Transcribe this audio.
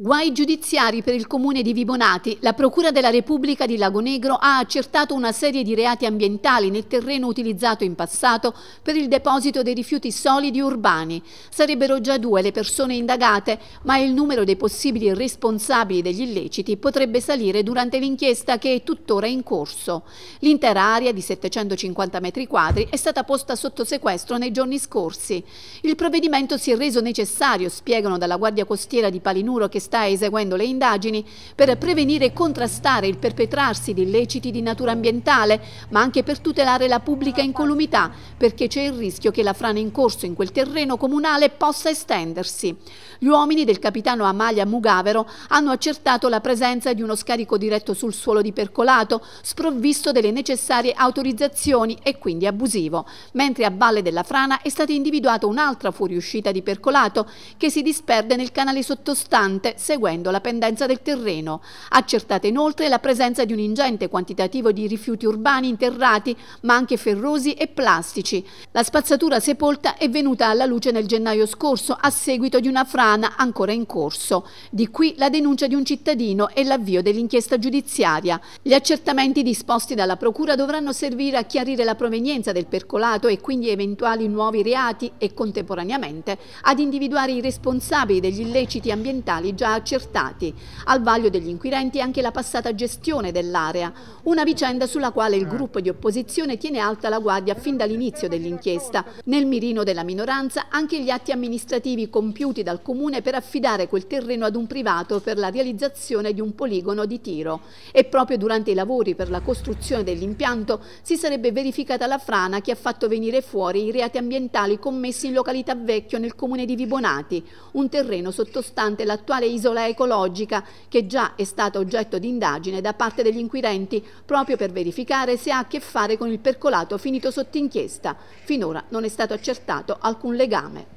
Guai giudiziari per il comune di Vibonati. La Procura della Repubblica di Lago Negro ha accertato una serie di reati ambientali nel terreno utilizzato in passato per il deposito dei rifiuti solidi urbani. Sarebbero già due le persone indagate, ma il numero dei possibili responsabili degli illeciti potrebbe salire durante l'inchiesta che è tuttora in corso. L'intera area di 750 metri quadri è stata posta sotto sequestro nei giorni scorsi. Il provvedimento si è reso necessario, spiegano dalla Guardia Costiera di Palinuro che sta eseguendo le indagini per prevenire e contrastare il perpetrarsi di illeciti di natura ambientale, ma anche per tutelare la pubblica incolumità, perché c'è il rischio che la frana in corso in quel terreno comunale possa estendersi. Gli uomini del capitano Amalia Mugavero hanno accertato la presenza di uno scarico diretto sul suolo di percolato, sprovvisto delle necessarie autorizzazioni e quindi abusivo, mentre a valle della frana è stata individuata un'altra fuoriuscita di percolato che si disperde nel canale sottostante seguendo la pendenza del terreno. Accertata inoltre la presenza di un ingente quantitativo di rifiuti urbani interrati, ma anche ferrosi e plastici. La spazzatura sepolta è venuta alla luce nel gennaio scorso a seguito di una frana ancora in corso. Di qui la denuncia di un cittadino e l'avvio dell'inchiesta giudiziaria. Gli accertamenti disposti dalla Procura dovranno servire a chiarire la provenienza del percolato e quindi eventuali nuovi reati e contemporaneamente ad individuare i responsabili degli illeciti ambientali già addirittura accertati. Al vaglio degli inquirenti anche la passata gestione dell'area, una vicenda sulla quale il gruppo di opposizione tiene alta la guardia fin dall'inizio dell'inchiesta. Nel mirino della minoranza anche gli atti amministrativi compiuti dal Comune per affidare quel terreno ad un privato per la realizzazione di un poligono di tiro. E proprio durante i lavori per la costruzione dell'impianto si sarebbe verificata la frana che ha fatto venire fuori i reati ambientali commessi in località Vecchio nel comune di Vibonati, un terreno sottostante l'attuale isola isola ecologica che già è stata oggetto di indagine da parte degli inquirenti proprio per verificare se ha a che fare con il percolato finito sotto inchiesta. Finora non è stato accertato alcun legame.